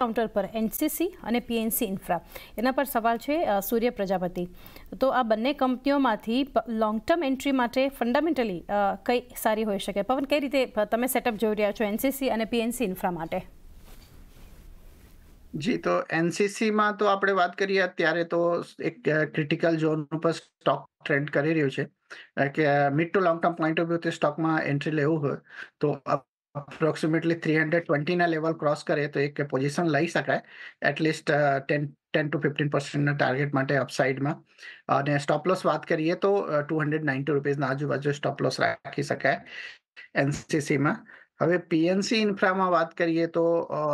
counter પર NCC અને PNC infra એના પર સવાલ છે સૂર્ય પ્રજાપતિ તો આ બંને કંપનીઓમાંથી લોંગ ટર્મ એન્ટ્રી માટે ફંડામેન્ટલી કઈ સારી હોઈ શકે પવન કઈ રીતે તમે સેટઅપ જોઈ રહ્યા છો એનસીસી અને પીએનસી ઇન્ફ્રા માટે જી તો એનસીસીમાં તો આપણે વાત કરીએ અત્યારે તો એક ક્રિટિકલ ઝોન ઉપર સ્ટોક ટ્રેન્ડ કરી રહ્યું છે કે mid to long term point of view તે સ્ટોકમાં એન્ટ્રી લેવું હોય તો અપ્રોક્સિમેટલી થ્રી હંડ્રેડ ટ્વેન્ટીના લેવલ ક્રોસ કરે તો એક પોઝિશન લઈ શકાય at least ten ten to fifteen પર્સન્ટના ટાર્ગેટ માટે અપસાઇડમાં અને સ્ટોપલોસ વાત કરીએ તો ટુ હંડ્રેડ નાઇન્ટી રૂપીઝના આજુબાજુ સ્ટોપલોસ રાખી શકાય એનસીસીમાં હવે પીએનસી ઇન્ફ્રામાં વાત કરીએ તો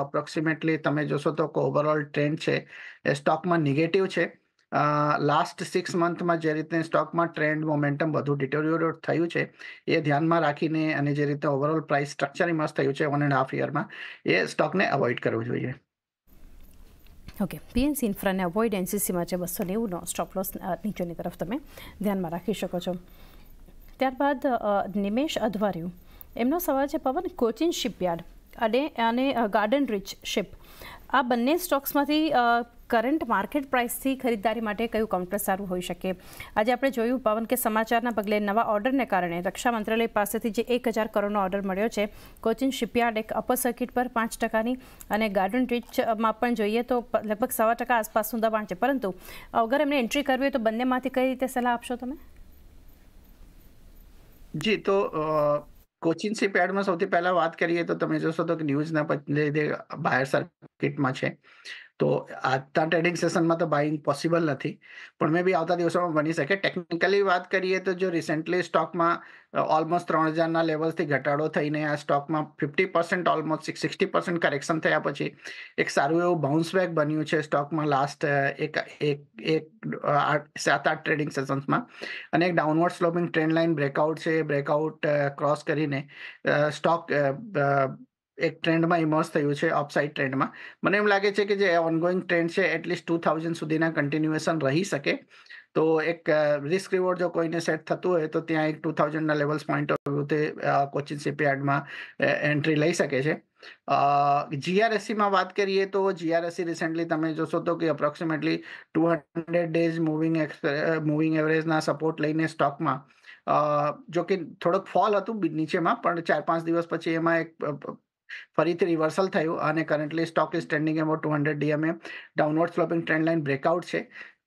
અપ્રોક્સિમેટલી તમે જોશો તો ઓવરઓલ ટ્રેન્ડ છે એ સ્ટોકમાં નેગેટિવ છે લાસ્ટ સિક્સ મંથમાં જે રીતે સ્ટોકમાં ટ્રેન્ડ મોમેન્ટમ બધું ડિટોરિયોરેટ થયું છે એ ધ્યાનમાં રાખીને અને જે રીતે ઓવરઓલ પ્રાઇસ સ્ટ્રક્ચર ઇમર્સ થયું છે વન એન્ડ હાફ યરમાં એ સ્ટોકને અવોઇડ કરવું જોઈએ ઓકે પીએનસી ઇન્ફ્રાને અવોઇડ એનસીસીમાં છે બસો નેવુંનો સ્ટોપ લોસ નીચેની તરફ તમે ધ્યાનમાં રાખી શકો છો ત્યારબાદ નિમેશ અધવારિયું એમનો સવાલ છે પવન કોચિન શિપયાર્ડ અને અને ગાર્ડન રિચ શિપ આ બંને સ્ટોક્સમાંથી કરંટ માર્કેટ પ્રાઇસથી ખરીદદારી માટે કયું કાઉન્ટર સારું હોઈ શકે આજે આપણે જોયું પવન કે સમાચારના પગલે નવા ઓર્ડરને કારણે રક્ષા મંત્રાલય પાસેથી જે એક હજાર કરોડનો ઓર્ડર મળ્યો છે કોચિન શિપયાર્ડ એક અપર સર્કિટ પર પાંચ ટકાની અને ગાર્ડન રીચમાં પણ જોઈએ તો લગભગ સવા ટકા આસપાસનું દબાણ છે પરંતુ અગર એમને એન્ટ્રી કરવી હોય તો બંનેમાંથી કઈ રીતે સલાહ આપશો તમે જી તો કોચિન શિપયાર્ડમાં સૌથી પહેલા વાત કરીએ તો તમે જોશો તો ન્યૂઝના લીધે બાયર સર્કિટમાં છે તો આજના ટ્રેડિંગ સેશનમાં તો બાઇંગ પોસિબલ નથી પણ મેં બી આવતા દિવસોમાં બની શકે ટેકનિકલી વાત કરીએ તો જો રિસેન્ટલી સ્ટોકમાં ઓલમોસ્ટ ત્રણ હજારના લેવલથી ઘટાડો થઈને આ સ્ટોકમાં fifty percent almost sixty percent correction થયા પછી એક સારું એવું બાઉન્સ બેક બન્યું છે સ્ટોકમાં લાસ્ટ એક એક એક સાત આઠ ટ્રેડિંગ સેશન્સમાં અને એક downward sloping trend line breakout છે બ્રેકઆઉટ ક્રોસ કરીને સ્ટોક એક ટ્રેન્ડમાં ઇમર્સ થયું છે અપસાઇડ ટ્રેન્ડમાં મને એમ લાગે છે કે જે ઓનગોઈંગ ટ્રેન્ડ છે એટલીસ્ટ ટુ થાઉઝન્ડ સુધીના કન્ટિન્યુએશન રહી શકે તો એક રિસ્ક રિવોર્ડ જો કોઈને સેટ થતું હોય તો ત્યાં એક ટુ થાઉઝન્ડના લેવલ્સ પોઈન્ટ ઓફ વ્યૂ તે કોચિન શિપયાર્ડમાં એન્ટ્રી લઈ શકે છે જીઆરએસસીમાં વાત કરીએ તો જીઆરએસસી રિસેન્ટલી તમે જોશો તો કે approximately two hundred days moving moving એવરેજના સપોર્ટ લઈને સ્ટોકમાં જો કે થોડોક ફોલ હતું નીચેમાં પણ ચાર પાંચ દિવસ પછી એમાં એક ફરીથી રિવર્સલ થયું અને currently stock is trending about two hundred DMA downward sloping trend line breakout છે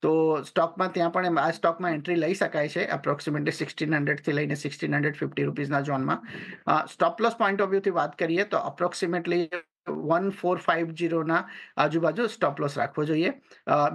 તો સ્ટોકમાં ત્યાં પણ આ સ્ટોકમાં એન્ટ્રી લઈ શકાય છે એપ્રોક્સિમેટલી સિક્સટીન હંડ્રેડથી લઈને સિક્સટીન હંડ્રેડ ફિફ્ટી રૂપીઝના ઝોનમાં સ્ટોપલોસ પોઈન્ટ ઓફ વ્યૂથી વાત કરીએ તો અપ્રોક્સિમેટલી વન ફોર ફાઇવ જીરોના આજુબાજુ સ્ટોપલોસ રાખવો જોઈએ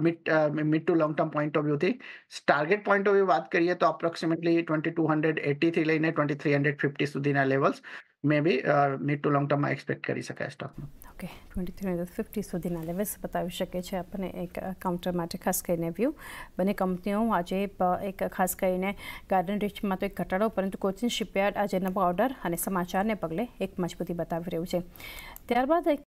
mid mid to long term point of વ્યૂથી ટાર્ગેટ પોઈન્ટ ઓફ વ્યૂ વાત કરીએ તો અપ્રોક્સિમેટલી ટ્વેન્ટી ટુ હંડ્રેડ એટીથી લઈને ટ્વેન્ટી થ્રી હંડ્રેડ ફિફ્ટી સુધીના levels may be mid to long ટર્મમાં એક્સપેક્ટ કરી શકાય સ્ટોકમાં okay twenty three hundred fifty સુધીના લેવલ્સ બતાવી શકે છે આપણને એક કાઉન્ટર માટે ખાસ કરીને વ્યૂ બંને કંપનીઓ આજે એક ખાસ કરીને ગાર્ડન રીચમાં તો એક ઘટાડો પરંતુ કોચિંગ શિપયાર્ડ આજે નવો ઓર્ડર અને સમાચારને પગલે એક મજબૂતી બતાવી રહ્યું છે ત્યારબાદ એક